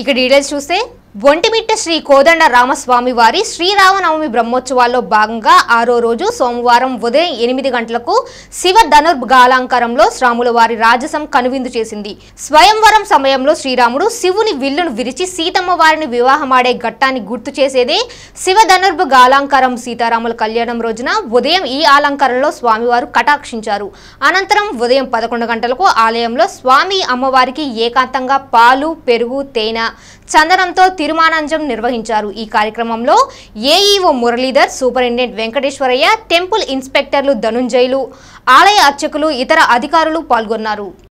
ఇక డీటెయిల్స్ చూస్తే ఒంటిమిట్ట శ్రీ కోదండ రామస్వామి వారి శ్రీరామనవమి బ్రహ్మోత్సవాల్లో భాగంగా ఆరో రోజు సోమవారం ఉదయం ఎనిమిది గంటలకు శివ ధనుర్గాలంకారంలో శ్రాముల వారి రాజసం కనువిందు చేసింది స్వయంవరం సమయంలో శ్రీరాముడు శివుని విల్లును విరిచి సీతమ్మ వారిని వివాహమాడే ఘట్టాన్ని గుర్తు చేసేదే శివ ధనుర్భగాలంకారం సీతారాముల కళ్యాణం రోజున ఉదయం ఈ అలంకారంలో స్వామివారు కటాక్షించారు అనంతరం ఉదయం పదకొండు గంటలకు ఆలయంలో స్వామి అమ్మవారికి ఏకాంతంగా పాలు పెరుగు తేనె చందనంతో తిరుమానాంజం నిర్వహించారు ఈ కార్యక్రమంలో AEO Muralidhar superintendent Venkateswarayya temple ఇన్స్పెక్టర్లు ధనుంజయులు ఆలయ అర్చకులు ఇతర అధికారులు పాల్గొన్నారు